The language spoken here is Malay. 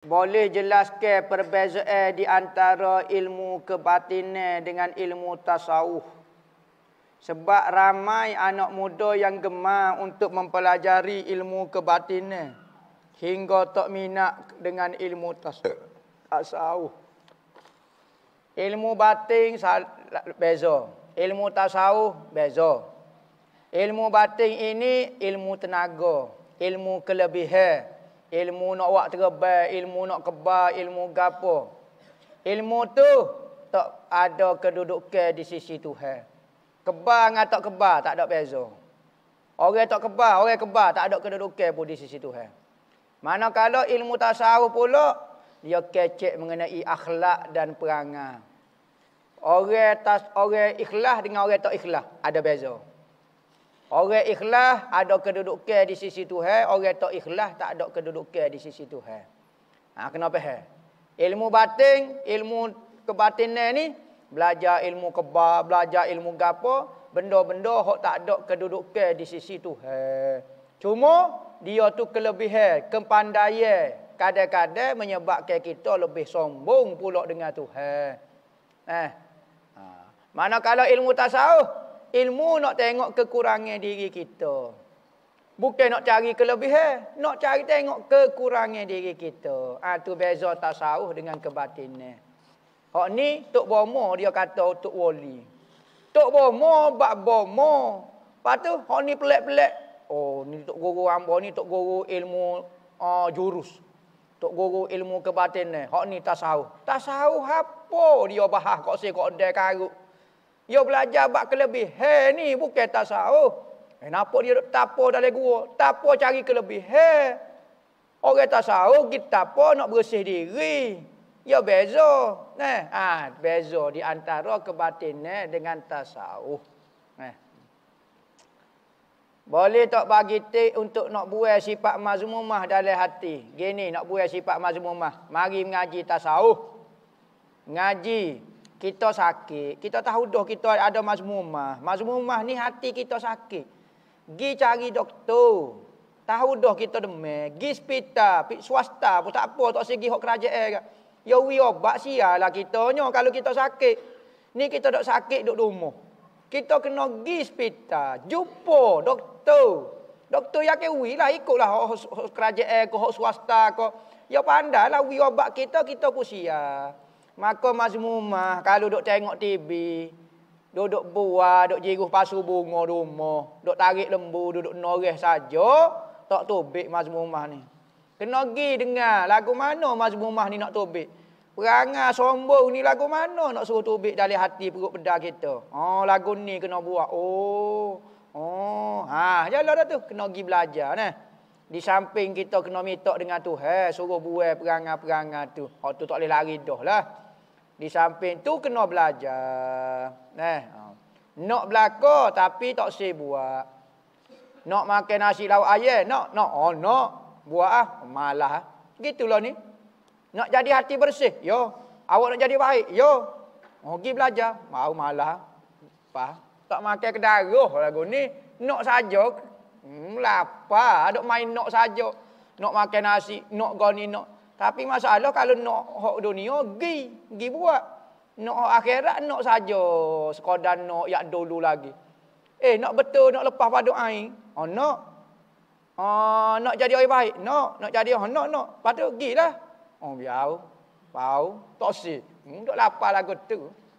Boleh jelaskan perbezaan di antara ilmu kebatinan dengan ilmu tasawuf. Sebab ramai anak muda yang gemar untuk mempelajari ilmu kebatinan. Hingga tak minat dengan ilmu tasawuf. Ilmu batin beza. Ilmu tasawuf beza. Ilmu batin ini ilmu tenaga. Ilmu kelebihan. Ilmu nak wak terbaik, ilmu nak kebal, ilmu gapo. Ilmu tu tak ada kedudukan di sisi Tuhan. Kebal dengan tak kebal, tak ada beza. Orang tak kebal, orang kebal, tak ada kedudukan pun di sisi Tuhan. Manakala ilmu tasawuf pula, dia kecek mengenai akhlak dan perangai. Orang tas orang ikhlas dengan orang tak ikhlas ada beza. Orang ikhlas ada kedudukan di sisi Tuhan, orang tak ikhlas tak ada kedudukan di sisi Tuhan. Ha kenapa he? Ilmu batin, ilmu kebatinan ni belajar ilmu kebah, belajar ilmu gapo, benda-benda hok tak ada kedudukan di sisi Tuhan. Cuma dia tu kelebihan, kepandaian kadang-kadang menyebabkan kita lebih sombong pula dengan Tuhan. Eh. Ha. Mana kalau ilmu tasawuf, Ilmu nak tengok kekurangan diri kita. Bukan nak cari kelebihan, nak cari tengok kekurangan diri kita. Ah ha, tu beza tasawuf dengan kebatinan. Hak ni Tok Bomo dia kata Tok Wali. Tok Bomo bab Bomo. patu. tu hak ni pelik-pelik. Oh ni Tok Guru Ambo ni Tok Guru ilmu uh, jurus. Tok Guru ilmu kebatinan. Hak ni tasawuf. Tasawuf apa dia bahas kok si kok dek karut. Dia belajar bab kelebih. Hei ni bukan tasawuf. Oh. Eh, kenapa dia duduk tapo dalam gua? Tapo cari kelebih. Hei. Orang tasawuf kita oh, tapo nak bersih diri. Ya beza. Nah, ah, beza di antara kebatinan eh, dengan tasawuf. Oh. Nah. Boleh tak bagi tip untuk nak buai sifat mazmumah dalam hati? Gini nak buai sifat mazmumah. Mari mengaji tasawuf. Ngaji kita sakit. Kita tahu dah kita ada mazmumah. Mazmumah ni hati kita sakit. Gi cari doktor. Tahu dah kita demek. Gi hospital, swasta pun tak apa. Tak segi hak kerajaan. Eh. Ya we obat sial lah kita. Nyo, kalau kita sakit. Ni kita dok sakit dok rumah. Kita kena gi hospital. Jumpa doktor. Doktor yang kewi lah ikutlah hak kerajaan, eh, hak swasta. Ko. Ya pandai lah we obat kita, kita kusia. Maka rumah, kalau duk tengok TV, duduk buah, duduk jiruh pasu bunga rumah, duduk tarik lembu, duduk noreh saja, tak masuk rumah ni. Kena pergi dengar lagu mana masuk rumah ni nak tobik. Perangai sombong ni lagu mana nak suruh tobik dari hati perut pedah kita. Oh, lagu ni kena buat. Oh. Oh, ha, jalan dah tu kena pergi belajar nah. Di samping kita kena mitok dengan tu Tuhan, suruh buai perangai-perangai tu. Oh tu tak boleh lari dah lah. Di samping tu kena belajar. Eh. Ha. Nak belaka tapi tak si buat. Nak makan nasi lauk ayam, nak nak oh nak buat ah malah. Ah. Gitulah ni. Nak jadi hati bersih, yo. Awak nak jadi baik, yo. Mau pergi belajar, mau malah. pa, Tak makan kedaruh lagu ni. Nak saja. Hmm, lapar, ada main nak saja. Nak makan nasi, nak goni, nak. Tapi masalah kalau nak hak dunia, gi, gi buat. Nak hak akhirat, nak saja. Sekadar nak yang dulu lagi. Eh, nak betul, nak lepas pada doa Oh, nak. No. Oh, nak jadi orang baik? Nak. No. Nak jadi orang? Nak, nak. No. Lepas Oh, biar. pau, Tak si. Hmm, tak lapar lagu tu.